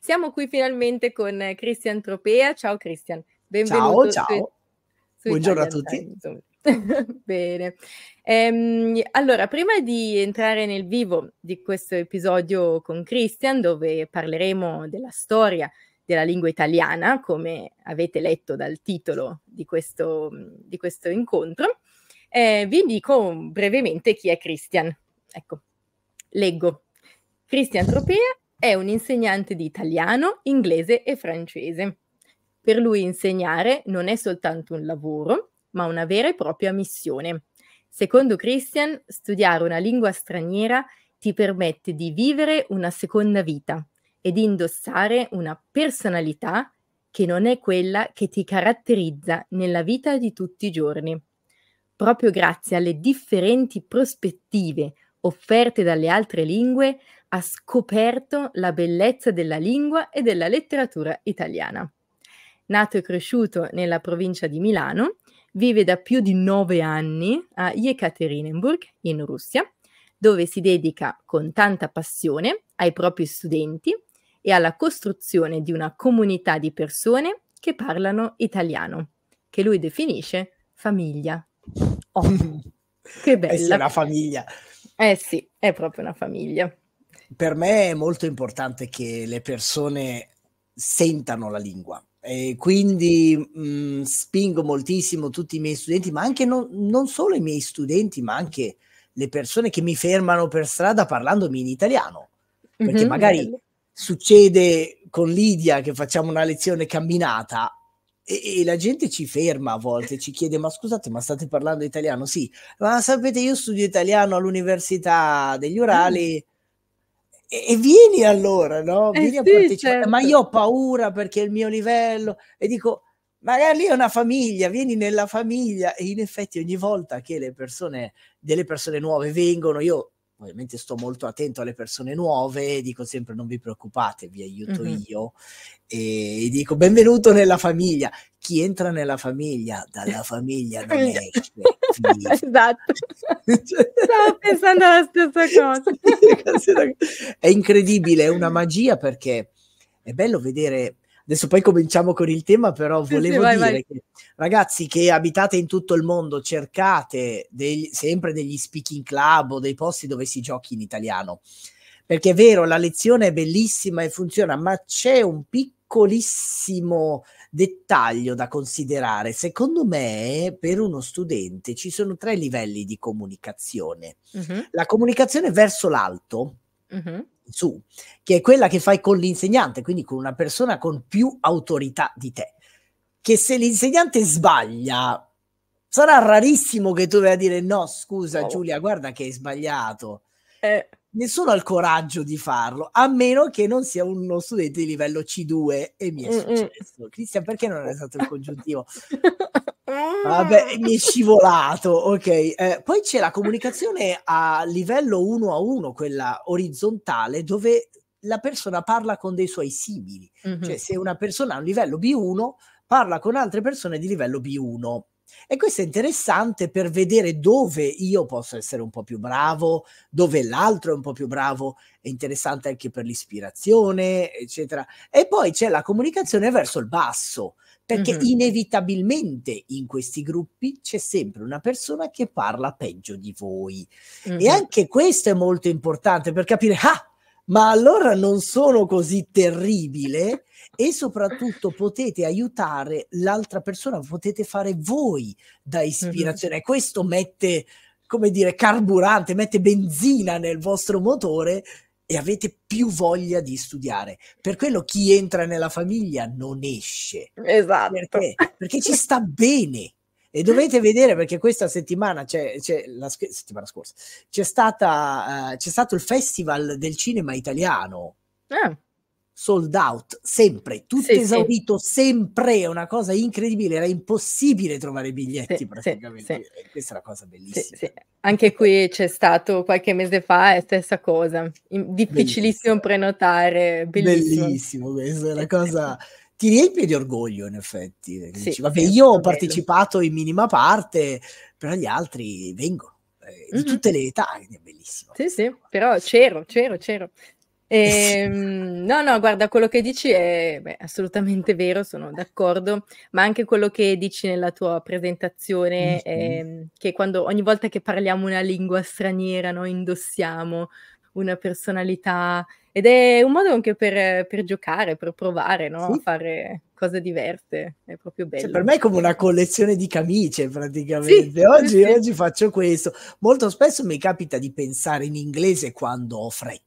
Siamo qui finalmente con Cristian Tropea. Ciao Cristian, benvenuto. Ciao, ciao. Su, Buongiorno Italian a tutti. Bene. Ehm, allora, prima di entrare nel vivo di questo episodio con Christian, dove parleremo della storia della lingua italiana, come avete letto dal titolo di questo, di questo incontro, eh, vi dico brevemente chi è Christian. Ecco, leggo. Christian Tropea è un insegnante di italiano, inglese e francese. Per lui insegnare non è soltanto un lavoro, ma una vera e propria missione. Secondo Christian, studiare una lingua straniera ti permette di vivere una seconda vita e di indossare una personalità che non è quella che ti caratterizza nella vita di tutti i giorni. Proprio grazie alle differenti prospettive offerte dalle altre lingue, ha scoperto la bellezza della lingua e della letteratura italiana. Nato e cresciuto nella provincia di Milano, vive da più di nove anni a Yekaterinburg, in Russia, dove si dedica con tanta passione ai propri studenti e alla costruzione di una comunità di persone che parlano italiano, che lui definisce famiglia. Oh, che bella! È una famiglia! Eh sì, è proprio una famiglia. Per me è molto importante che le persone sentano la lingua. E quindi mh, mm, spingo moltissimo tutti i miei studenti, ma anche non, non solo i miei studenti, ma anche le persone che mi fermano per strada parlandomi in italiano. Perché mm-hmm, magari bello. succede con Lidia che facciamo una lezione camminata e, e, la gente ci ferma a volte, ci chiede ma scusate ma state parlando italiano? Sì, ma sapete io studio italiano all'università degli Urali mm. e, e, vieni allora, no? Eh vieni eh, a partecipare, certo. ma io ho paura perché è il mio livello e dico magari lì è una famiglia, vieni nella famiglia e in effetti ogni volta che le persone, delle persone nuove vengono, io ovviamente sto molto attento alle persone nuove, dico sempre non vi preoccupate, vi aiuto mm-hmm. io e dico benvenuto nella famiglia. Chi entra nella famiglia, dalla famiglia non esce. esatto. Stavo pensando alla stessa cosa. è incredibile, è una magia perché è bello vedere Adesso poi cominciamo con il tema, però sì, volevo sì, vai, dire vai. che ragazzi che abitate in tutto il mondo, cercate degli, sempre degli speaking club o dei posti dove si giochi in italiano. Perché è vero, la lezione è bellissima e funziona, ma c'è un piccolissimo dettaglio da considerare. Secondo me, per uno studente ci sono tre livelli di comunicazione. Uh-huh. La comunicazione verso l'alto, uh-huh su, che è quella che fai con l'insegnante, quindi con una persona con più autorità di te. Che se l'insegnante sbaglia, sarà rarissimo che tu vai a dire no, scusa oh. Giulia, guarda che hai sbagliato. Eh nessuno ha il coraggio di farlo, a meno che non sia uno studente di livello C2 e mi è mm, mm. successo. Cristian, perché non è stato il congiuntivo? Vabbè, mi è scivolato, ok. Eh, poi c'è la comunicazione a livello 1 a 1, quella orizzontale, dove la persona parla con dei suoi simili. Cioè, mm-hmm. Cioè, se una persona ha un livello B1, parla con altre persone di livello B1 e questo è interessante per vedere dove io posso essere un po' più bravo, dove l'altro è un po' più bravo, è interessante anche per l'ispirazione, eccetera. E poi c'è la comunicazione verso il basso, perché mm-hmm. inevitabilmente in questi gruppi c'è sempre una persona che parla peggio di voi. Mm-hmm. E anche questo è molto importante per capire, ah, ma allora non sono così terribile e soprattutto potete aiutare l'altra persona, potete fare voi da ispirazione. Mm-hmm. Questo mette, come dire, carburante, mette benzina nel vostro motore e avete più voglia di studiare. Per quello chi entra nella famiglia non esce. Esatto. Perché? Perché ci sta bene. E dovete vedere perché questa settimana, c'è, c'è la settimana scorsa, c'è, stata, uh, c'è stato il Festival del Cinema Italiano. Eh sold out, sempre, tutto sì, esaurito, sì. sempre, è una cosa incredibile, era impossibile trovare biglietti sì, praticamente, eh, questa è una cosa bellissima. Anche qui c'è stato qualche mese fa, è eh, stessa cosa, difficilissimo bellissimo. prenotare, bellissimo. Bellissimo, questa è una cosa... Ti riempie di orgoglio, in effetti. Eh, dici, vabbè, io ho partecipato bello. in minima parte, però gli altri vengono di tutte le età, quindi è bellissimo. Sì, sì, però c'ero, c'ero, c'ero. E, ehm, no, no, guarda, quello che dici è beh, assolutamente vero, sono d'accordo, ma anche quello che dici nella tua presentazione, mm-hmm. è, che quando, ogni volta che parliamo una lingua straniera, noi indossiamo una personalità ed è un modo anche per, per giocare, per provare, no? Sì. fare cose diverse, è proprio cioè, bello. Cioè, per me è come una collezione di camicie praticamente, sì, oggi, sì. oggi faccio questo, molto spesso mi capita di pensare in inglese quando ho fretta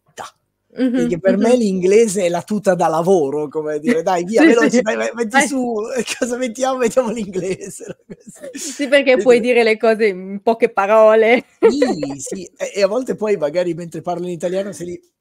perché per me l'inglese è la tuta da lavoro, come dire, dai, via, sì, veloce, sì. Dai, metti dai. su, eh, cosa mettiamo? Mettiamo l'inglese. Sì, perché puoi dire le cose in poche parole. Sì, sì, e, a volte poi magari mentre parlo in italiano sei lì,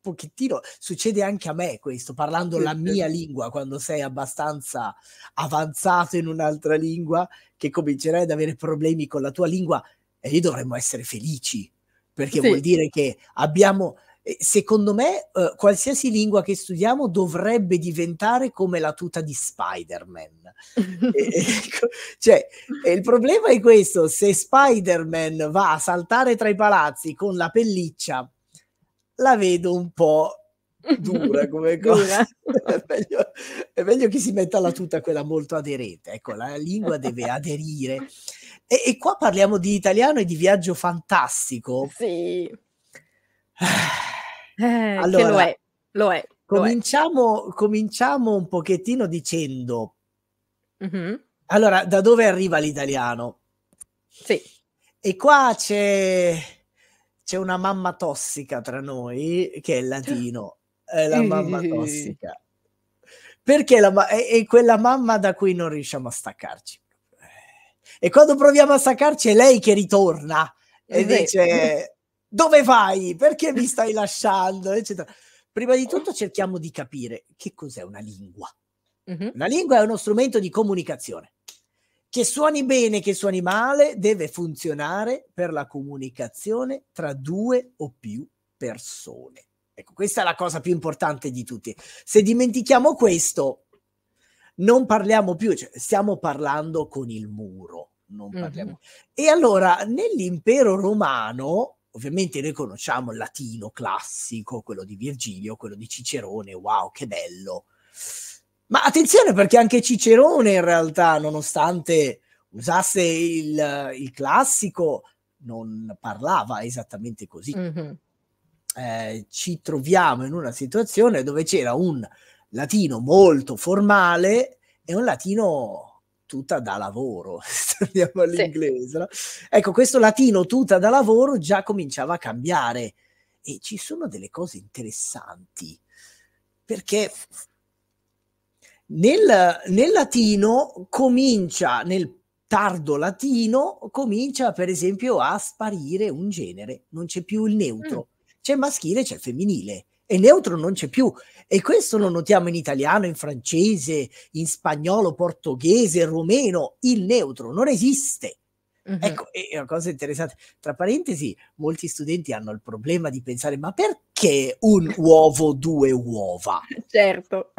pochettino, succede anche a me questo, parlando la mia lingua, quando sei abbastanza avanzato in un'altra lingua, che comincerai ad avere problemi con la tua lingua, e lì dovremmo essere felici, perché sì. vuol dire che abbiamo secondo me eh, qualsiasi lingua che studiamo dovrebbe diventare come la tuta di Spider-Man. e, ecco, cioè, il problema è questo, se Spider-Man va a saltare tra i palazzi con la pelliccia, la vedo un po' dura come cosa. è, meglio, è, meglio, che si metta la tuta quella molto aderente. Ecco, la lingua deve aderire. E, e qua parliamo di italiano e di viaggio fantastico. Sì. Ah. Eh, allora, lo è, lo è. Lo cominciamo, è. cominciamo un pochettino dicendo, mm-hmm. allora, da dove arriva l'italiano? Sì. E qua c'è, c'è una mamma tossica tra noi, che è il latino, è eh, la mamma tossica. Perché la è, è quella mamma da cui non riusciamo a staccarci. E quando proviamo a staccarci è lei che ritorna e dice dove vai? Perché mi stai lasciando? Eccetera. Prima di tutto cerchiamo di capire che cos'è una lingua. Mm-hmm. Una lingua è uno strumento di comunicazione. Che suoni bene, che suoni male, deve funzionare per la comunicazione tra due o più persone. Ecco, questa è la cosa più importante di tutti. Se dimentichiamo questo, non parliamo più, cioè, stiamo parlando con il muro. Non parliamo. Mm-hmm. E allora, nell'impero romano, Ovviamente noi conosciamo il latino classico, quello di Virgilio, quello di Cicerone, wow, che bello. Ma attenzione perché anche Cicerone in realtà, nonostante usasse il, il classico, non parlava esattamente così. Mm-hmm. Eh, ci troviamo in una situazione dove c'era un latino molto formale e un latino tutta da lavoro, andiamo all'inglese. Sì. No? Ecco, questo latino tuta da lavoro già cominciava a cambiare e ci sono delle cose interessanti perché nel, nel latino comincia, nel tardo latino, comincia per esempio a sparire un genere, non c'è più il neutro, mm. c'è maschile, c'è femminile e neutro non c'è più. E questo lo notiamo in italiano, in francese, in spagnolo, portoghese, rumeno. Il neutro non esiste. Uh-huh. Ecco, è una cosa interessante. Tra parentesi, molti studenti hanno il problema di pensare: ma perché un uovo, due uova? Certo.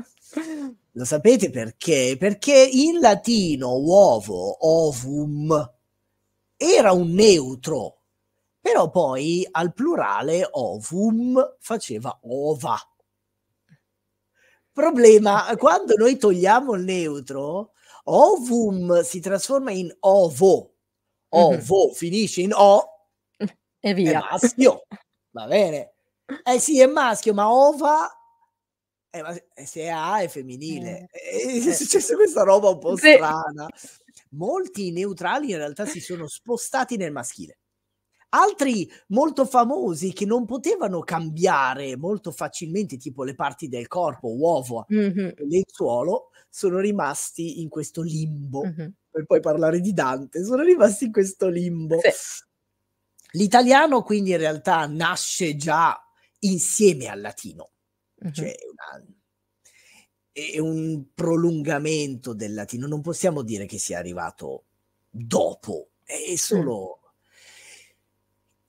Lo sapete perché? Perché in latino uovo, ovum, era un neutro però poi al plurale ovum faceva ova. Problema, quando noi togliamo il neutro, ovum si trasforma in ovo. Mhm. Ovo mm-hmm. finisce in o e via. È maschio. Va bene. Eh sì, è maschio, ma ova eh, ma eh, se è è femminile. Eh. eh, eh è successa questa roba un po' strana. Molti neutrali in realtà si sono spostati nel maschile. Altri molto famosi che non potevano cambiare molto facilmente, tipo le parti del corpo, uovo, mm-hmm. lenzuolo, sono rimasti in questo limbo. Mm-hmm. Per poi parlare di Dante, sono rimasti in questo limbo. Sì. L'italiano quindi in realtà nasce già insieme al latino, mm-hmm. cioè una, è un prolungamento del latino, non possiamo dire che sia arrivato dopo, è solo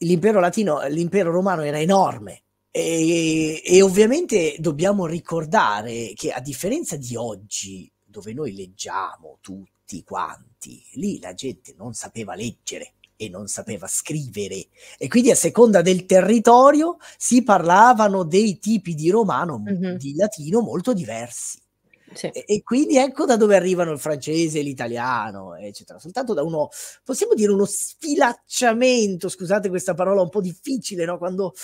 l'impero latino, l'impero romano era enorme. E, e, ovviamente dobbiamo ricordare che a differenza di oggi, dove noi leggiamo tutti quanti, lì la gente non sapeva leggere e non sapeva scrivere e quindi a seconda del territorio si parlavano dei tipi di romano, mm-hmm. di latino molto diversi. Sì. E, e, quindi ecco da dove arrivano il francese, l'italiano, eccetera. Soltanto da uno, possiamo dire, uno sfilacciamento, scusate questa parola un po' difficile, no? quando,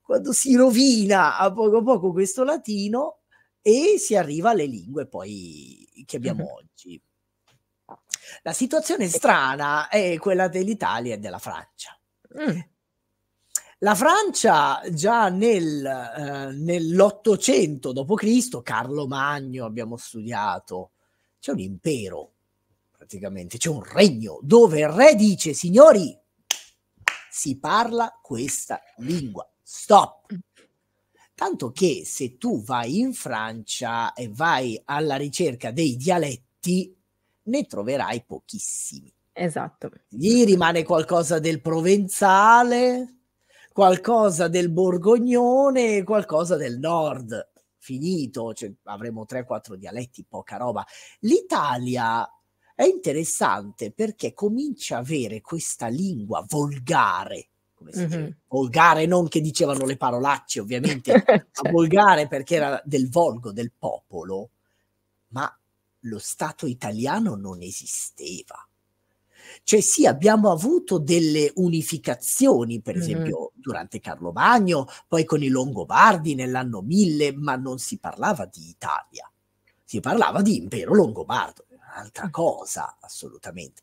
quando si rovina a poco a poco questo latino e si arriva alle lingue poi che abbiamo mm-hmm. oggi. La situazione strana è quella dell'Italia e della Francia. Mm. La Francia già nel, eh, nell'Ottocento d.C., Carlo Magno abbiamo studiato, c'è un impero praticamente, c'è un regno dove il re dice signori, si parla questa lingua, stop. Tanto che se tu vai in Francia e vai alla ricerca dei dialetti, ne troverai pochissimi. Esatto. Gli rimane qualcosa del provenzale, qualcosa del borgognone, qualcosa del nord. Finito, cioè, avremo 3-4 dialetti, poca roba. L'Italia è interessante perché comincia a avere questa lingua volgare, come si mm-hmm. volgare non che dicevano le parolacce ovviamente, ma volgare perché era del volgo, del popolo, ma lo Stato italiano non esisteva cioè sì, abbiamo avuto delle unificazioni, per esempio durante Carlo Magno, poi con i Longobardi nell'anno 1000, ma non si parlava di Italia, si parlava di impero longobardo, un'altra cosa assolutamente.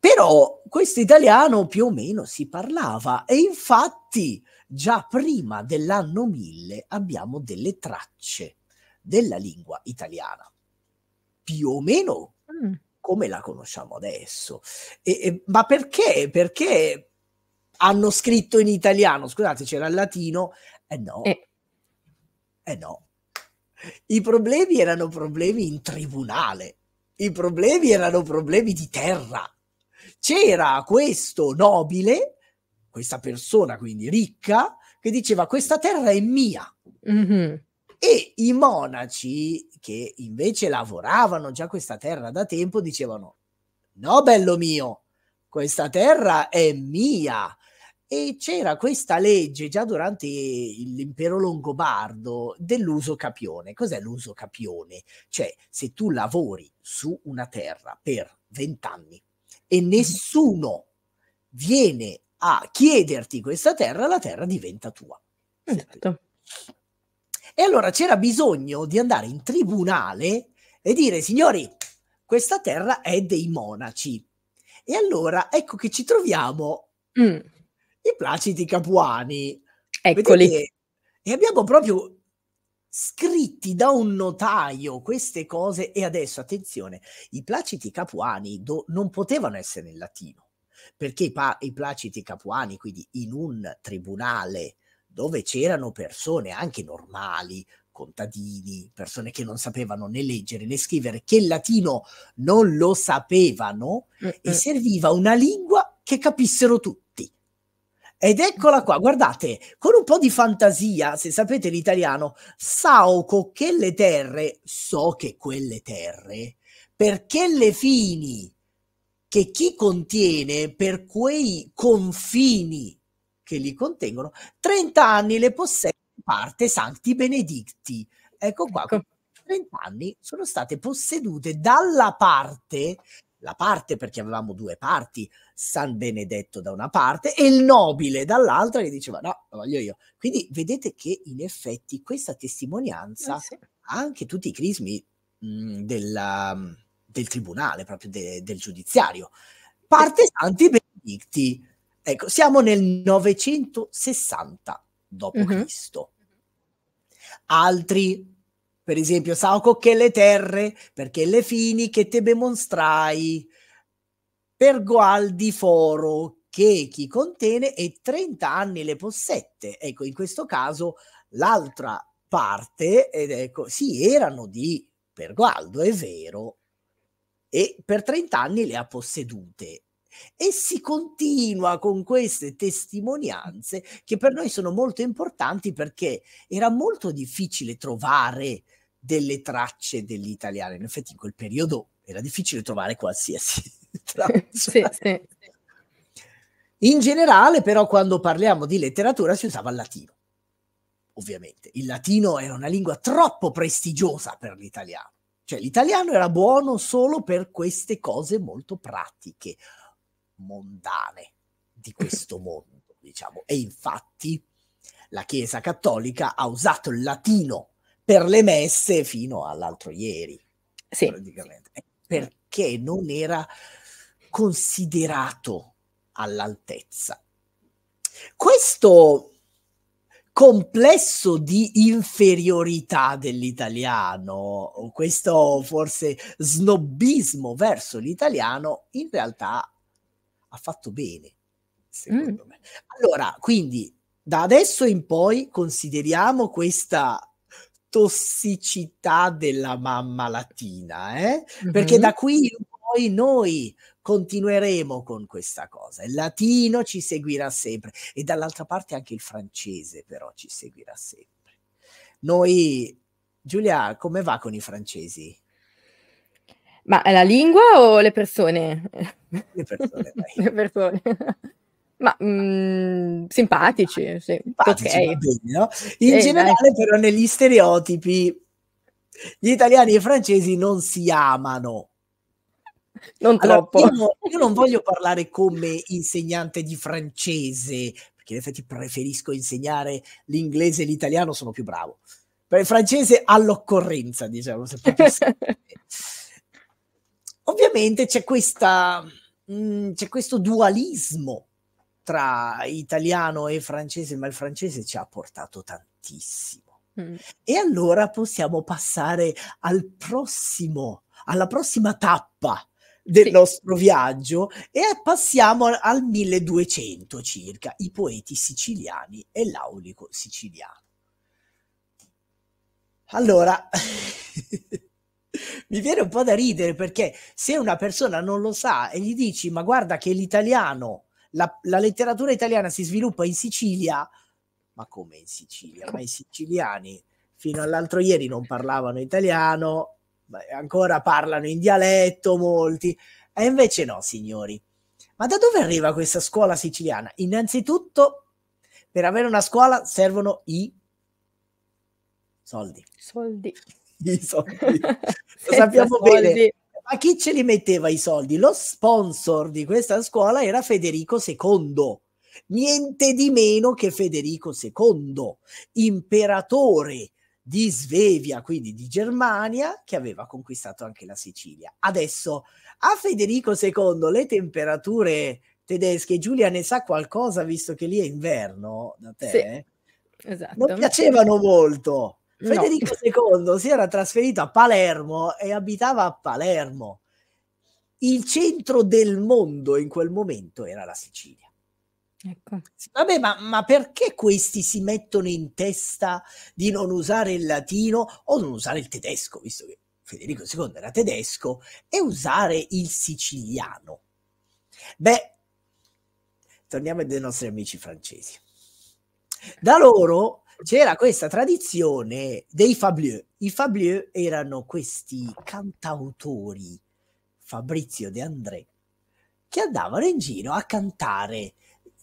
Però questo italiano più o meno si parlava e infatti già prima dell'anno 1000 abbiamo delle tracce della lingua italiana. Più o meno mm come la conosciamo adesso. E, e, ma perché? Perché hanno scritto in italiano? Scusate, c'era il latino. Eh no. Eh. eh no. I problemi erano problemi in tribunale. I problemi erano problemi di terra. C'era questo nobile, questa persona quindi ricca, che diceva questa terra è mia. Mm-hmm. E i monaci che invece lavoravano già questa terra da tempo dicevano no bello mio, questa terra è mia. E c'era questa legge già durante l'impero longobardo dell'uso capione. Cos'è l'uso capione? Cioè, se tu lavori su una terra per vent'anni e mhm. nessuno viene a chiederti questa terra, la terra diventa tua. Esatto. E allora c'era bisogno di andare in tribunale e dire, signori, questa terra è dei monaci. E allora ecco che ci troviamo mm. i placiti capuani. Eccoli. Vedete? E abbiamo proprio scritti da un notaio queste cose e adesso attenzione, i placiti capuani do, non potevano essere in latino perché pa- i placiti capuani, quindi in un tribunale dove c'erano persone anche normali, contadini, persone che non sapevano né leggere né scrivere, che il latino non lo sapevano mm, e mm. serviva una lingua che capissero tutti. Ed eccola qua, guardate, con un po' di fantasia, se sapete l'italiano, sauco che le terre, so che quelle terre, perché le fini, che chi contiene per quei confini che li contengono. 30 anni le posseggono in parte Santi Benedicti. Ecco qua. Ecco. 30 anni sono state possedute dalla parte, la parte perché avevamo due parti, San Benedetto da una parte e il nobile dall'altra che diceva no, lo voglio io. Quindi vedete che in effetti questa testimonianza eh sì. anche tutti i crismi mh, mhmm, della, mhmm, del tribunale, proprio de, del giudiziario. Parte Santi Benedicti, Ecco, siamo nel 960 d.C. uh-huh. Altri, per esempio, Sauco che le terre, perché le fini che te mostrai, per Gualdi Foro, che chi contiene e 30 anni le possette. Ecco, in questo caso l'altra parte, ed ecco, sì, erano di Pergualdo, è vero, e per 30 anni le ha possedute e si continua con queste testimonianze che per noi sono molto importanti perché era molto difficile trovare delle tracce dell'italiano. In effetti in quel periodo era difficile trovare qualsiasi traccia. sì, sì. In generale, però, quando parliamo di letteratura si usava il latino. Ovviamente, il latino era una lingua troppo prestigiosa per l'italiano. Cioè, l'italiano era buono solo per queste cose molto pratiche, mondane di questo mondo, diciamo. E infatti la Chiesa Cattolica ha usato il latino per le messe fino all'altro ieri, sì. praticamente, perché non era considerato all'altezza. Questo complesso di inferiorità dell'italiano, questo forse snobismo verso l'italiano, in realtà ha fatto bene, secondo mm. me. Allora, quindi da adesso in poi consideriamo questa tossicità della mamma latina, eh? Mm-hmm. perché da qui in poi noi continueremo con questa cosa. Il latino ci seguirà sempre e dall'altra parte anche il francese però ci seguirà sempre. Noi, Giulia, come va con i francesi? Ma è la lingua o le persone? Le persone, le persone. Ma mh, mm, simpatici, sì. simpatici okay. bene, no? In eh, generale, dai. però, negli stereotipi, gli italiani e i francesi non si amano. Non troppo. io, io non voglio parlare come insegnante di francese, perché in effetti preferisco insegnare l'inglese e l'italiano, sono più bravo. Per il francese all'occorrenza, diciamo. Se ovviamente c'è, questa, mh, mm, c'è questo dualismo tra italiano e francese, ma il francese ci ha portato tantissimo. Mm. E allora possiamo passare al prossimo, alla prossima tappa del sì. nostro viaggio e passiamo al 1200 circa, i poeti siciliani e l'aulico siciliano. Allora, mi viene un po' da ridere perché se una persona non lo sa e gli dici ma guarda che l'italiano, la, la letteratura italiana si sviluppa in Sicilia, ma come in Sicilia? Ma i siciliani fino all'altro ieri non parlavano italiano, ancora parlano in dialetto molti, e invece no, signori. Ma da dove arriva questa scuola siciliana? Innanzitutto, per avere una scuola servono i soldi. Soldi i soldi. Lo sappiamo soldi. bene. Ma chi ce li metteva i soldi? Lo sponsor di questa scuola era Federico II. Niente di meno che Federico II, imperatore di Svevia, quindi di Germania, che aveva conquistato anche la Sicilia. Adesso a Federico II le temperature tedesche, Giulia ne sa qualcosa visto che lì è inverno da te, sì, eh? esatto. non piacevano molto. Federico no. II si era trasferito a Palermo e abitava a Palermo. Il centro del mondo in quel momento era la Sicilia. Ecco. Vabbè, ma, ma, perché questi si mettono in testa di non usare il latino o non usare il tedesco, visto che Federico II era tedesco, e usare il siciliano? Beh, torniamo ai nostri amici francesi. Da loro c'era questa tradizione dei Fablieu. I Fablieu erano questi cantautori, Fabrizio De André, che andavano in giro a cantare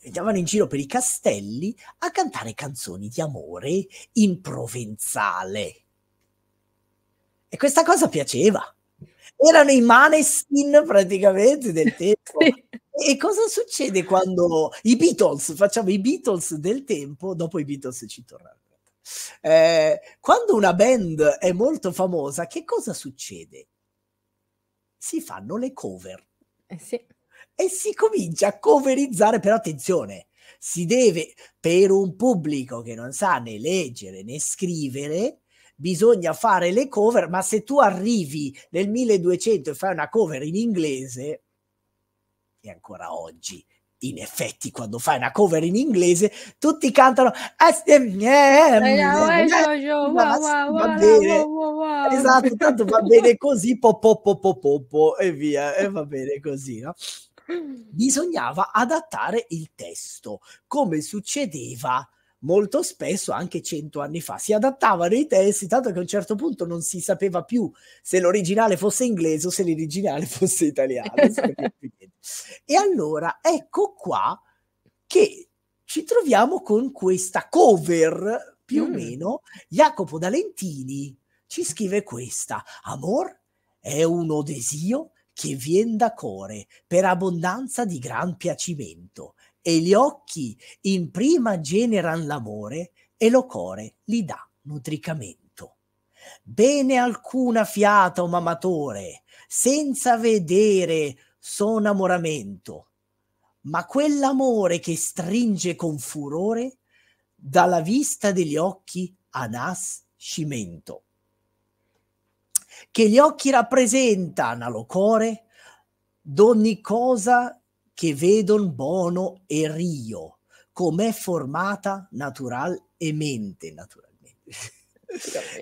andavano in giro per i castelli a cantare canzoni di amore in provenzale. E questa cosa piaceva erano i maneskin praticamente del tempo. sì. E cosa succede quando i Beatles, facciamo i Beatles del tempo, dopo i Beatles ci tornano. Eh, quando una band è molto famosa, che cosa succede? Si fanno le cover. Eh sì. E si comincia a coverizzare, però attenzione, si deve, per un pubblico che non sa né leggere né scrivere, bisogna fare le cover, ma se tu arrivi nel 1200 e fai una cover in inglese, e ancora oggi in effetti quando fai una cover in inglese tutti cantano esatto tanto va bene così po po po po po, e via e va bene così no? bisognava adattare il testo come succedeva molto spesso, anche cento anni fa, si adattavano i testi, tanto che a un certo punto non si sapeva più se l'originale fosse inglese o se l'originale fosse italiano. e allora ecco qua che ci troviamo con questa cover, più mm. o meno, Jacopo D'Alentini ci scrive questa, Amor è uno desio che viene da core per abbondanza di gran piacimento e gli occhi in prima generan l'amore e lo core li dà nutricamento. Bene alcuna fiata o mamatore, senza vedere son amoramento, ma quell'amore che stringe con furore dalla vista degli occhi a nascimento. Che gli occhi rappresentano allo core d'ogni cosa che vedon bono e rio, com'è formata naturalmente, naturalmente.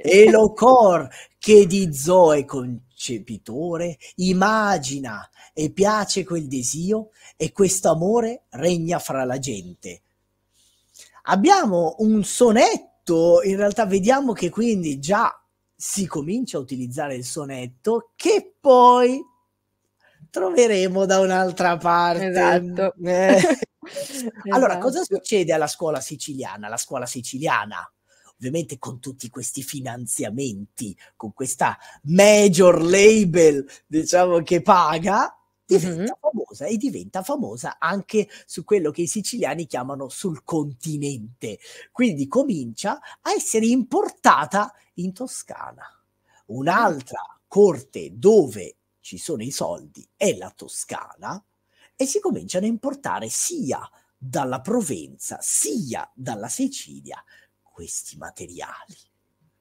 e lo cor che di Zoe concepitore immagina e piace quel desio e questo amore regna fra la gente. Abbiamo un sonetto, in realtà vediamo che quindi già si comincia a utilizzare il sonetto che poi troveremo da un'altra parte. Esatto. Eh. esatto. Allora, cosa esatto. succede alla scuola siciliana? La scuola siciliana ovviamente con tutti questi finanziamenti, con questa major label, diciamo che paga, diventa mm-hmm. famosa e diventa famosa anche su quello che i siciliani chiamano sul continente. Quindi comincia a essere importata in Toscana, un'altra corte dove ci sono i soldi e la Toscana e si cominciano a importare sia dalla Provenza sia dalla Sicilia questi materiali.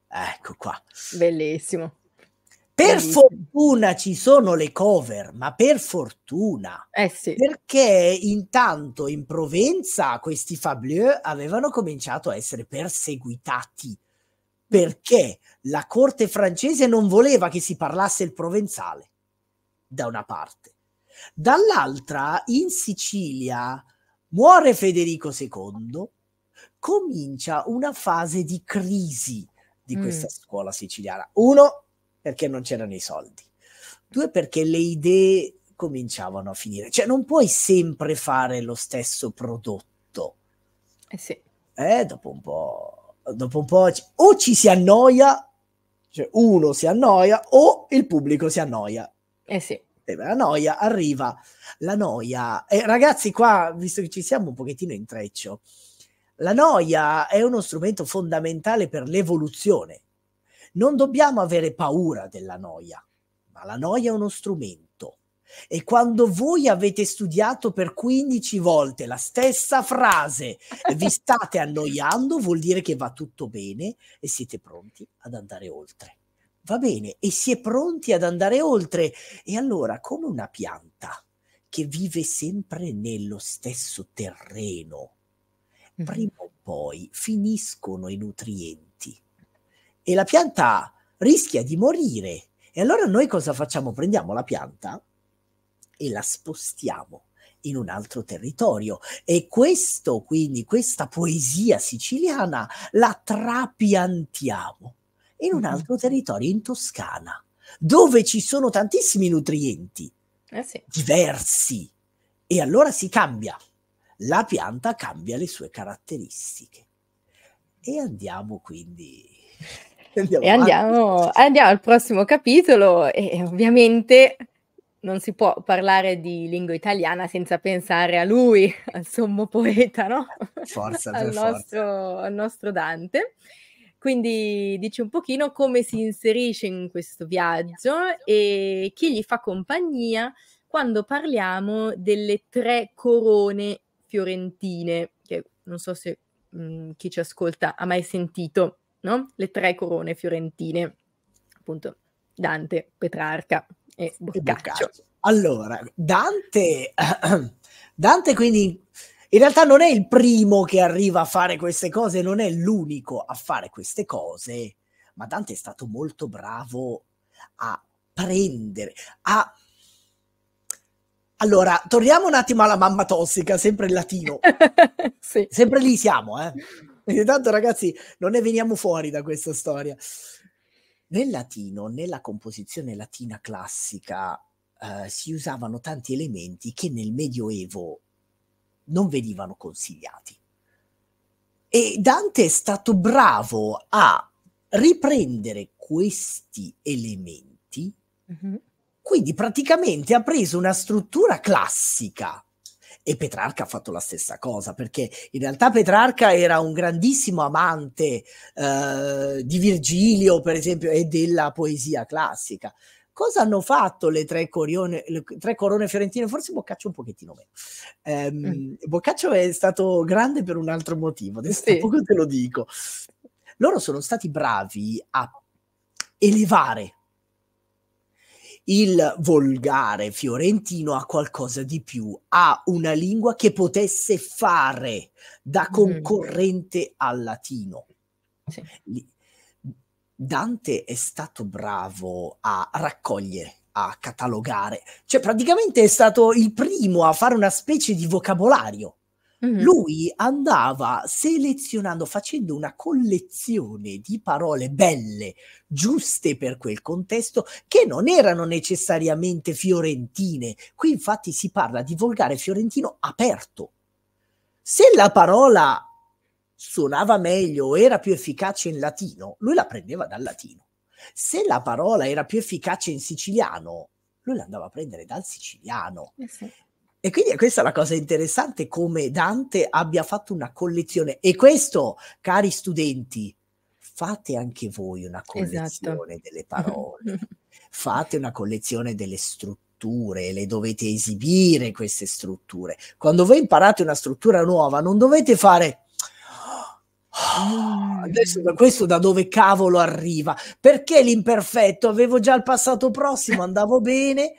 Ecco qua. Bellissimo. Per Bellissimo. fortuna ci sono le cover, ma per fortuna. Eh sì. Perché intanto in Provenza questi Fableux avevano cominciato a essere perseguitati perché la corte francese non voleva che si parlasse il provenzale da una parte. Dall'altra, in Sicilia, muore Federico II, comincia una fase di crisi di mm. questa mm. scuola siciliana. Uno, perché non c'erano i soldi. Due, perché le idee cominciavano a finire. Cioè, non puoi sempre fare lo stesso prodotto. Eh sì. Eh, dopo un po', dopo un po' o ci si annoia, cioè uno si annoia, o il pubblico si annoia. Eh sì. Eh, la noia arriva, la noia. E eh, ragazzi, qua, visto che ci siamo un pochettino in treccio, la noia è uno strumento fondamentale per l'evoluzione. Non dobbiamo avere paura della noia, ma la noia è uno strumento. E quando voi avete studiato per 15 volte la stessa frase e vi state annoiando, vuol dire che va tutto bene e siete pronti ad andare oltre va bene, e si è pronti ad andare oltre. E allora, come una pianta che vive sempre nello stesso terreno, mm. prima o poi finiscono i nutrienti e la pianta rischia di morire. E allora noi cosa facciamo? Prendiamo la pianta e la spostiamo in un altro territorio. E questo, quindi, questa poesia siciliana la trapiantiamo in un altro territorio, in Toscana, dove ci sono tantissimi nutrienti eh sì. diversi. E allora si cambia, la pianta cambia le sue caratteristiche. E andiamo quindi. Andiamo e andiamo, eh, andiamo al prossimo capitolo e ovviamente non si può parlare di lingua italiana senza pensare a lui, al sommo poeta, no? Forza, al, nostro, forza. al nostro Dante. Quindi dici un pochino come si inserisce in questo viaggio e chi gli fa compagnia quando parliamo delle tre corone fiorentine, che non so se mh, mhmm, chi ci ascolta ha mai sentito, no? Le tre corone fiorentine, appunto Dante, Petrarca e Boccaccio. Boccaccio. Allora, Dante, Dante quindi in realtà non è il primo che arriva a fare queste cose, non è l'unico a fare queste cose, ma Dante è stato molto bravo a prendere, a... Allora, torniamo un attimo alla mamma tossica, sempre in latino. sì. Sempre lì siamo, eh. Intanto ragazzi, non ne veniamo fuori da questa storia. Nel latino, nella composizione latina classica, eh, si usavano tanti elementi che nel Medioevo non venivano consigliati. E Dante è stato bravo a riprendere questi elementi, mm-hmm. quindi praticamente ha preso una struttura classica e Petrarca ha fatto la stessa cosa, perché in realtà Petrarca era un grandissimo amante eh, di Virgilio, per esempio, e della poesia classica. Cosa hanno fatto le tre, corione, le tre corone fiorentine? Forse Boccaccio un pochettino meno. Ehm, mm. Boccaccio è stato grande per un altro motivo, adesso sì. poco te lo dico. Loro sono stati bravi a elevare il volgare fiorentino a qualcosa di più, a una lingua che potesse fare da mm. concorrente al latino. Sì. Dante è stato bravo a raccogliere a catalogare, cioè praticamente è stato il primo a fare una specie di vocabolario. Mm-hmm. Lui andava selezionando, facendo una collezione di parole belle, giuste per quel contesto, che non erano necessariamente fiorentine. Qui infatti si parla di volgare fiorentino aperto. Se la parola suonava meglio o era più efficace in latino, lui la prendeva dal latino. Se la parola era più efficace in siciliano, lui la andava a prendere dal siciliano. Eh sì. E quindi questa è la cosa interessante, come Dante abbia fatto una collezione. E questo, cari studenti, fate anche voi una collezione esatto. delle parole, fate una collezione delle strutture, le dovete esibire queste strutture. Quando voi imparate una struttura nuova, non dovete fare Oh, adesso da questo da dove cavolo arriva? Perché l'imperfetto? Avevo già il passato prossimo, andavo bene.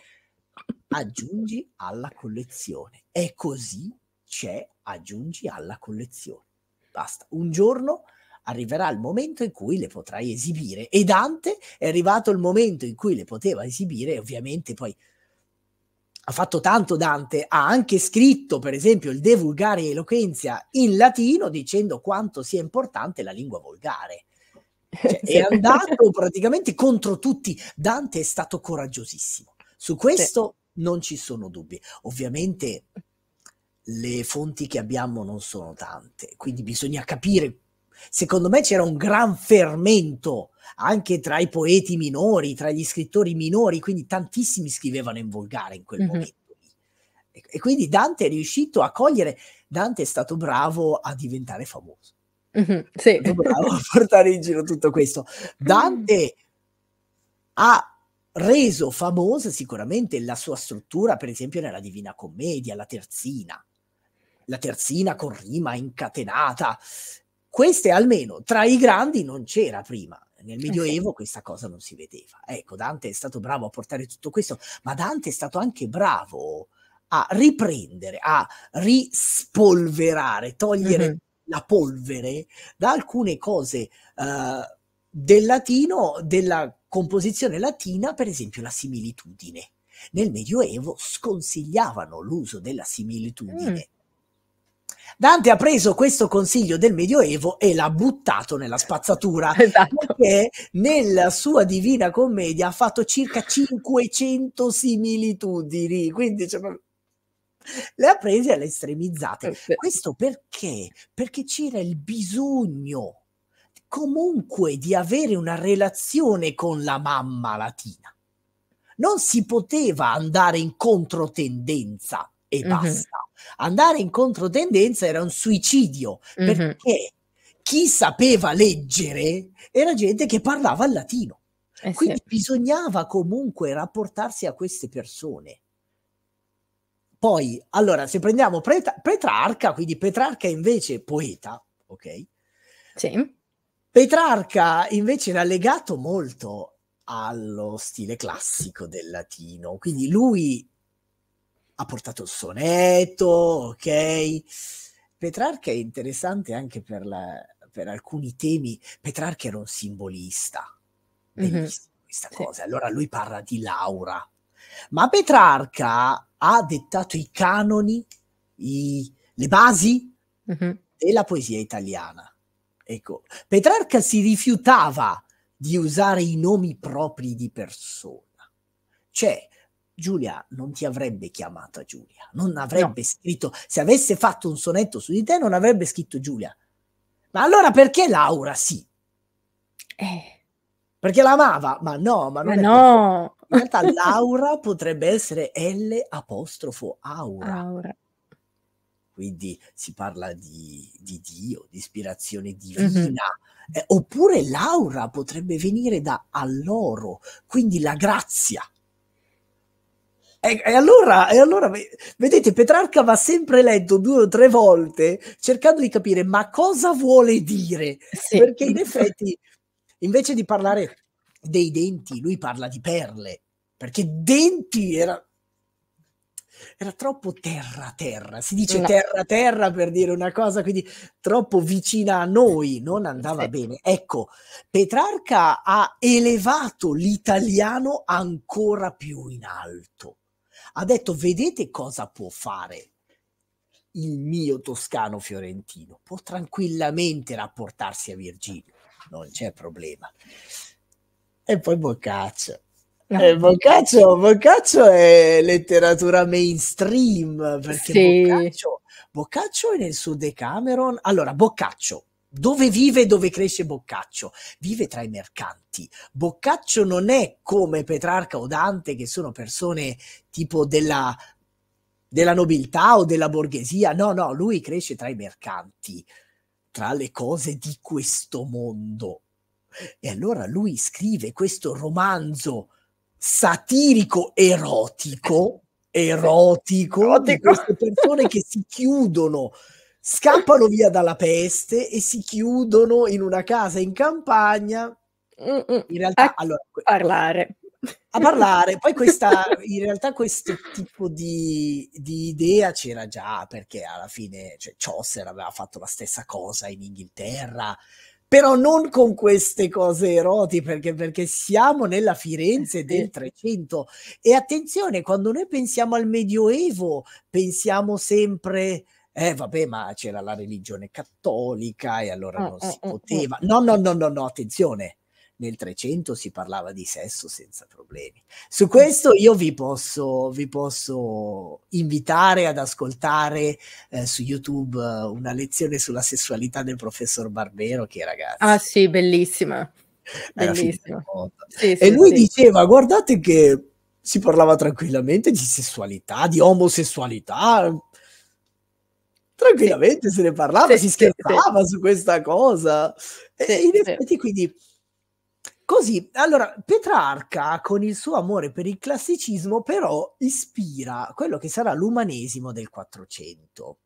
Aggiungi alla collezione. E così c'è, aggiungi alla collezione. Basta. Un giorno arriverà il momento in cui le potrai esibire. E Dante è arrivato il momento in cui le poteva esibire, ovviamente poi ha fatto tanto Dante, ha anche scritto per esempio il De Vulgare Eloquenzia in latino dicendo quanto sia importante la lingua volgare. Cioè, sì. è andato praticamente contro tutti. Dante è stato coraggiosissimo. Su questo sì. non ci sono dubbi. Ovviamente le fonti che abbiamo non sono tante, quindi bisogna capire secondo me c'era un gran fermento anche tra i poeti minori, tra gli scrittori minori, quindi tantissimi scrivevano in volgare in quel mm-hmm. momento. E, e, quindi Dante è riuscito a cogliere, Dante è stato bravo a diventare famoso. Mm-hmm, sì. bravo a portare in giro tutto questo. Dante mm-hmm. ha reso famosa sicuramente la sua struttura, per esempio nella Divina Commedia, la terzina. La terzina con rima incatenata, queste almeno tra i grandi non c'era prima. Nel eh, Medioevo questa cosa non si vedeva. Ecco, Dante è stato bravo a portare tutto questo, ma Dante è stato anche bravo a riprendere, a rispolverare, togliere mm-hmm. la polvere da alcune cose uh, del latino, della composizione latina, per esempio la similitudine. Nel Medioevo sconsigliavano l'uso della similitudine. Mm. Dante ha preso questo consiglio del Medioevo e l'ha buttato nella spazzatura, esatto. perché nella sua Divina Commedia ha fatto circa 500 similitudini, quindi cioè, le ha prese e le ha estremizzate. Eh, sì. Questo perché? Perché c'era il bisogno comunque di avere una relazione con la mamma latina. Non si poteva andare in controtendenza e mm-hmm. basta andare in controtendenza era un suicidio mm-hmm. perché chi sapeva leggere era gente che parlava il latino. Eh Quindi sì. bisognava comunque rapportarsi a queste persone. Poi, allora, se prendiamo Petrarca, quindi Petrarca invece poeta, ok? Sì. Petrarca invece era legato molto allo stile classico del latino, quindi lui ha portato il sonetto, ok? Petrarca è interessante anche per, la, per alcuni temi. Petrarca era un simbolista, mm-hmm. questa cosa. Allora lui parla di Laura, ma Petrarca ha dettato i canoni, i, le basi mm-hmm. della poesia italiana. Ecco, Petrarca si rifiutava di usare i nomi propri di persona. Cioè, Giulia non ti avrebbe chiamata Giulia, non avrebbe no. scritto, se avesse fatto un sonetto su di te non avrebbe scritto Giulia. Ma allora perché Laura sì? Eh. Perché l'amava? Ma no, ma non ma no. In realtà Laura potrebbe essere L apostrofo aura. aura. Quindi si parla di, di Dio, di ispirazione mm-hmm. divina. Mm-hmm. Eh, oppure Laura potrebbe venire da alloro, quindi la grazia e, e, allora, e, allora, vedete, Petrarca va sempre letto due o tre volte cercando di capire ma cosa vuole dire, sì. perché in effetti invece di parlare dei denti, lui parla di perle, perché denti era, era troppo terra-terra, si dice terra-terra per dire una cosa, quindi troppo vicina a noi, non andava sì. bene. Ecco, Petrarca ha elevato l'italiano ancora più in alto ha detto vedete cosa può fare il mio toscano fiorentino, può tranquillamente rapportarsi a Virgilio, non c'è problema. E poi Boccaccio. Eh, Boccaccio, Boccaccio è letteratura mainstream perché sì. Boccaccio, Boccaccio è nel suo Decameron. Allora, Boccaccio dove vive e dove cresce Boccaccio? Vive tra i mercanti. Boccaccio non è come Petrarca o Dante, che sono persone tipo della, della nobiltà o della borghesia. No, no, lui cresce tra i mercanti, tra le cose di questo mondo. E allora lui scrive questo romanzo satirico erotico, erotico, erotico. di queste persone che si chiudono scappano via dalla peste e si chiudono in una casa in campagna. In realtà, a allora, parlare. A parlare, poi questa, in realtà questo tipo di, di, idea c'era già perché alla fine cioè, Chaucer aveva fatto la stessa cosa in Inghilterra, però non con queste cose erotiche perché, perché siamo nella Firenze del 300 e attenzione, quando noi pensiamo al Medioevo pensiamo sempre eh vabbè, ma c'era la religione cattolica e allora mm, non mm, si mm, poteva. No, no, no, no, no, attenzione. Nel 300 si parlava di sesso senza problemi. Su questo io vi posso, vi posso invitare ad ascoltare eh, su YouTube eh, una lezione sulla sessualità del professor Barbero, che ragazzi. Ah sì, bellissima. bellissima. Sì, sì, e lui sì. diceva, guardate che si parlava tranquillamente di sessualità, di omosessualità, tranquillamente sì. se ne parlava, sì, si scherzava sì, su questa cosa. e in effetti, quindi così. Allora, Petrarca, con il suo amore per il classicismo, però ispira quello che sarà l'umanesimo del Quattrocento.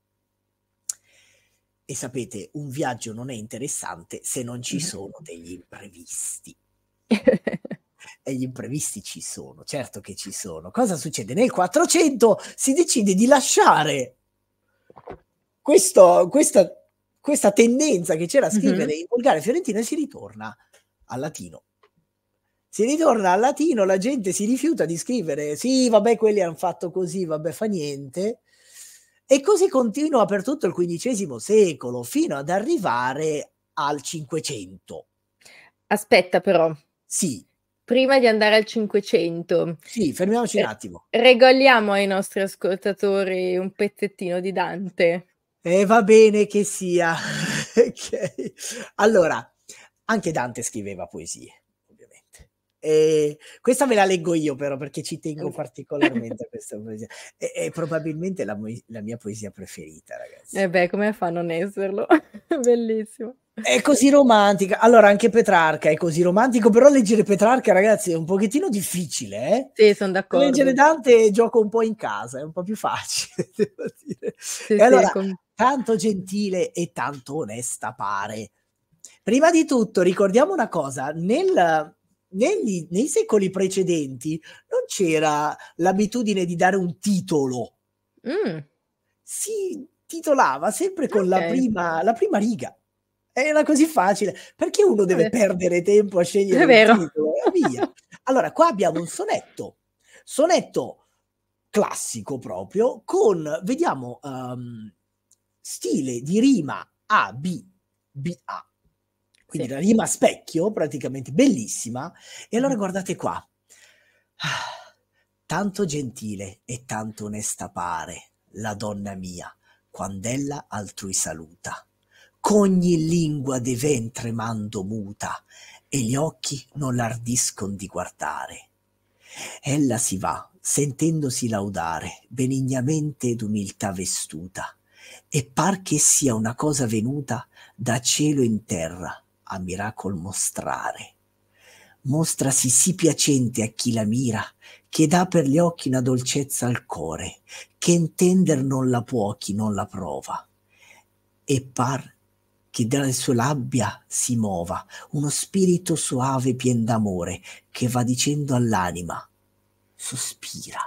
E sapete, un viaggio non è interessante se non ci mm-hmm. sono degli imprevisti. e gli imprevisti ci sono, certo che ci sono. Cosa succede? Nel 400 si decide di lasciare questo, questa, questa, tendenza che c'era a scrivere mm-hmm. in volgare fiorentino si ritorna al latino. Si ritorna al latino, la gente si rifiuta di scrivere, sì, vabbè, quelli hanno fatto così, vabbè, fa niente. E così continua per tutto il XV secolo, fino ad arrivare al Cinquecento. Aspetta però. Sì. Prima di andare al Cinquecento. Sì, fermiamoci un eh, attimo. Regoliamo ai nostri ascoltatori un pezzettino di Dante eh, va bene che sia. okay. Allora, anche Dante scriveva poesie, ovviamente. E questa ve la leggo io però perché ci tengo particolarmente a questa poesia. È, è probabilmente la, la, mia poesia preferita, ragazzi. E eh beh, come fa a non esserlo? Bellissimo. È così romantica. Allora, anche Petrarca è così romantico, però leggere Petrarca, ragazzi, è un pochettino difficile, eh? Sì, sono d'accordo. Leggere Dante gioco un po' in casa, è un po' più facile, devo dire. Sì, e sì, allora, con tanto gentile e tanto onesta pare. Prima di tutto ricordiamo una cosa, nel, negli, nei secoli precedenti non c'era l'abitudine di dare un titolo, mm. si titolava sempre con okay. la, prima, la prima riga. Era così facile, perché uno deve perdere tempo a scegliere È vero. un titolo? Via. Allora, qua abbiamo un sonetto, sonetto classico proprio, con, vediamo, um, stile di rima A, B, B, A. Quindi sì. la rima specchio, praticamente bellissima. E allora mm-hmm. guardate qua. Ah, tanto gentile e tanto onesta pare la donna mia, quand'ella altrui saluta. Ch'ogni lingua de ventre mando muta e gli occhi non l'ardiscon di guardare. Ella si va, sentendosi laudare, benignamente ed umiltà vestuta, e par che sia una cosa venuta da cielo in terra a miracol mostrare. Mostrasi sì piacente a chi la mira, che dà per gli occhi una dolcezza al core, che intender non la può chi non la prova. E par che dalle sue labbia si muova uno spirito soave pien d'amore, che va dicendo all'anima, sospira.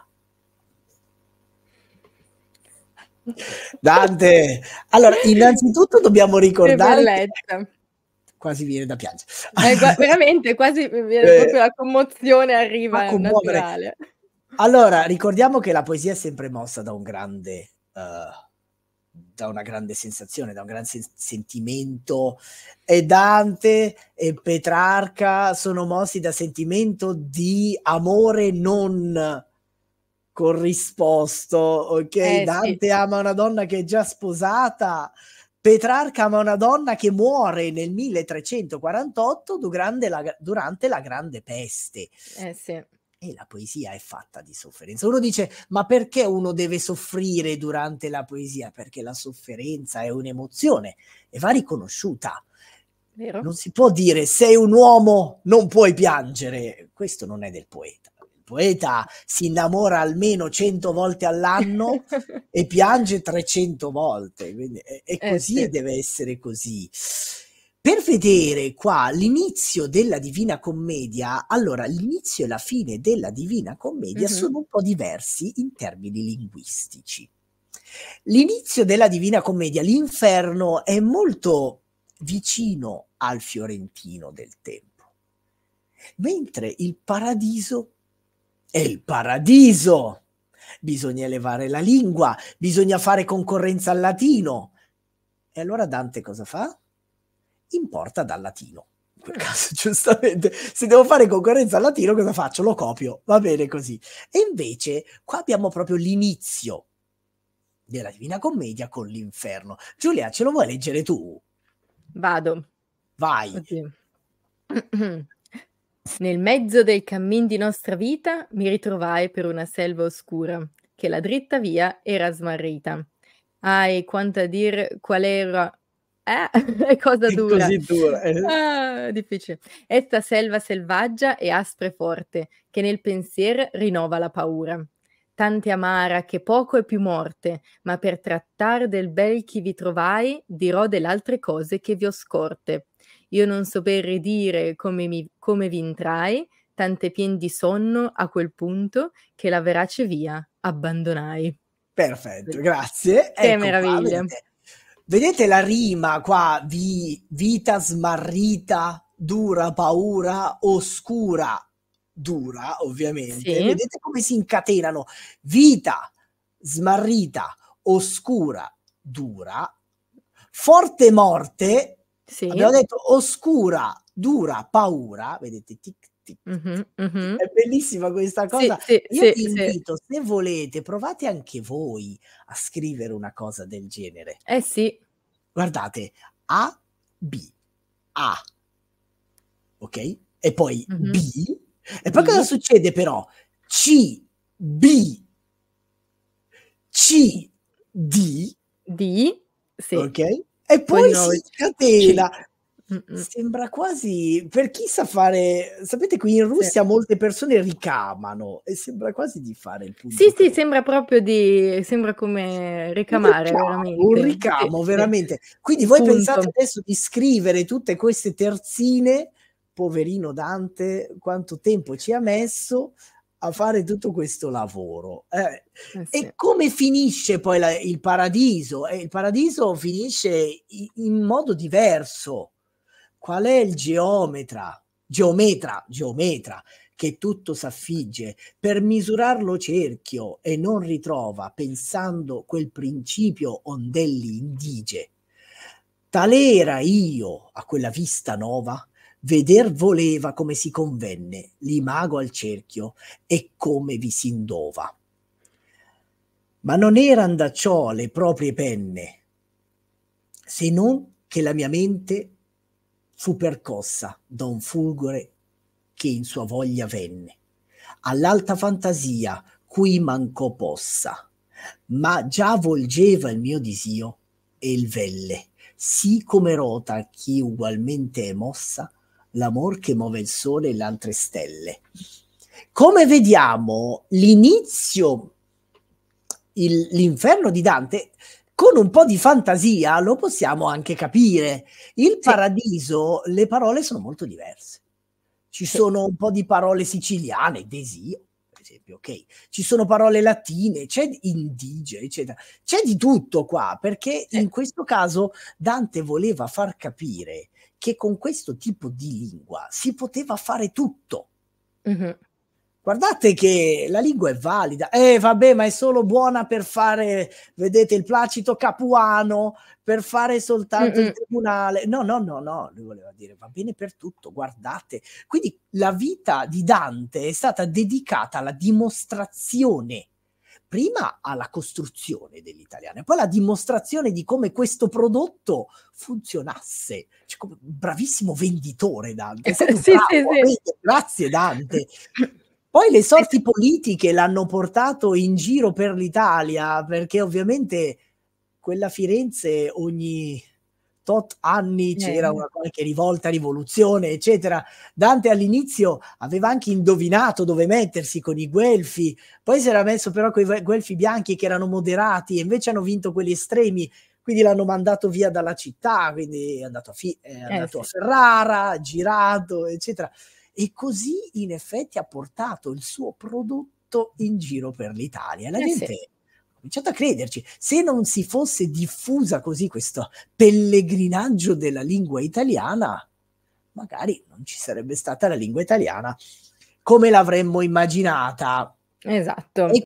Dante, allora innanzitutto dobbiamo ricordare quasi viene da piangere. Eh, gu- veramente, quasi viene eh, eh, proprio la commozione arriva naturale. Allora, ricordiamo che la poesia è sempre mossa da un grande uh, da una grande sensazione, da un grande sen- sentimento e Dante e Petrarca sono mossi da sentimento di amore non corrisposto, ok? Eh, Dante sì. ama una donna che è già sposata. Petrarca ama una donna che muore nel 1348 durante la, durante la grande peste. Eh sì. E la poesia è fatta di sofferenza. Uno dice, ma perché uno deve soffrire durante la poesia? Perché la sofferenza è un'emozione e va riconosciuta. Vero? Non si può dire, sei un uomo, non puoi piangere. Questo non è del poeta poeta si innamora almeno 100 volte all'anno e piange 300 volte, quindi è, eh, così eh, sì. deve essere così. Per vedere qua l'inizio della Divina Commedia, allora l'inizio e la fine della Divina Commedia mm-hmm. sono un po' diversi in termini linguistici. L'inizio della Divina Commedia, l'inferno, è molto vicino al fiorentino del tempo, mentre il paradiso è il paradiso. Bisogna elevare la lingua, bisogna fare concorrenza al latino. E allora Dante cosa fa? Importa dal latino. In quel mm. caso, giustamente, se devo fare concorrenza al latino, cosa faccio? Lo copio, va bene così. E invece, qua abbiamo proprio l'inizio della Divina Commedia con l'inferno. Giulia, ce lo vuoi leggere tu? Vado. Vai. Oddio. Nel mezzo del cammin di nostra vita mi ritrovai per una selva oscura, che la dritta via era smarrita. Ai, quanto a dir qual era... Eh, cosa dura. Così dura. Eh. Ah, difficile. Esta selva selvaggia e aspra e forte, che nel pensier rinnova la paura. Tante amara che poco è più morte, ma per trattar del bel chi vi trovai, dirò dell'altre cose che vi ho scorte io non sapere dire come, mi, come vintrai, tante pien di sonno a quel punto che la verace via abbandonai. Perfetto, grazie. Che ecco meraviglia. Qua, vedete, vedete, la rima qua di vita smarrita, dura paura, oscura, dura ovviamente. Sì. Vedete come si incatenano vita smarrita, oscura, dura, forte morte, sì. Abbiamo detto oscura, dura, paura, vedete, tic Mm-hmm, mm-hmm. È bellissima questa cosa. Sì, sì, Io sì, vi invito, se volete, provate anche voi a scrivere una cosa del genere. Eh sì. Guardate, A, B, A, ok? E poi mm-hmm. B. E poi B. cosa succede però? C, B, C, D. D, sì. Ok? E poi, poi no, si scatena. Sembra quasi per chi sa fare, sapete, qui in Russia sì. molte persone ricamano e sembra quasi di fare il punto. Sì, sì, sembra proprio di sembra come ricamare un ricamo, veramente. Un ricamo, sì, veramente. Quindi voi punto. pensate adesso di scrivere tutte queste terzine, poverino Dante, quanto tempo ci ha messo a fare tutto questo lavoro. Eh, eh sì. E come finisce poi la, il paradiso? Eh, il paradiso finisce in, in, modo diverso. Qual è il geometra? Geometra, geometra che tutto s'affigge per misurarlo cerchio e non ritrova pensando quel principio ondelli indige. Tal era io a quella vista nova Veder voleva come si convenne, l'imago al cerchio e come vi s'indova. Ma non eran da ciò le proprie penne, se non che la mia mente fu percossa da un fulgore che in sua voglia venne, all'alta fantasia cui mancò possa, ma già volgeva il mio disio e il velle, sì come rota chi ugualmente è mossa, l'amor che muove il sole e le altre stelle. Come vediamo l'inizio, il, l'inferno di Dante, con un po' di fantasia lo possiamo anche capire. Il paradiso, le parole sono molto diverse. Ci sì. sono un po' di parole siciliane, desio, per esempio, ok? Ci sono parole latine, c'è indige, eccetera. C'è di tutto qua, perché sì. in questo caso Dante voleva far capire che con questo tipo di lingua si poteva fare tutto. Mm-hmm. Guardate che la lingua è valida, eh vabbè, ma è solo buona per fare, vedete, il placito capuano, per fare soltanto Mm-mm. il tribunale. No, no, no, no, lui voleva dire va bene per tutto, guardate. Quindi la vita di Dante è stata dedicata alla dimostrazione prima alla costruzione dell'italiano e poi alla dimostrazione di come questo prodotto funzionasse. Cioè, come, bravissimo venditore Dante, sì, bravo, sì, sì. Eh, grazie Dante. Poi le sorti politiche l'hanno portato in giro per l'Italia, perché ovviamente quella Firenze ogni tot anni eh. c'era una qualche rivolta, rivoluzione, eccetera. Dante all'inizio aveva anche indovinato dove mettersi con i guelfi, poi si era messo però con i guelfi bianchi che erano moderati e invece hanno vinto quelli estremi quindi l'hanno mandato via dalla città, quindi è andato a, Fi- è eh, andato eh, a Ferrara, ha girato, eccetera. E così in effetti ha portato il suo prodotto in giro per l'Italia. La eh gente sì cominciato a crederci. Se non si fosse diffusa così questo pellegrinaggio della lingua italiana, magari non ci sarebbe stata la lingua italiana come l'avremmo immaginata. Esatto. E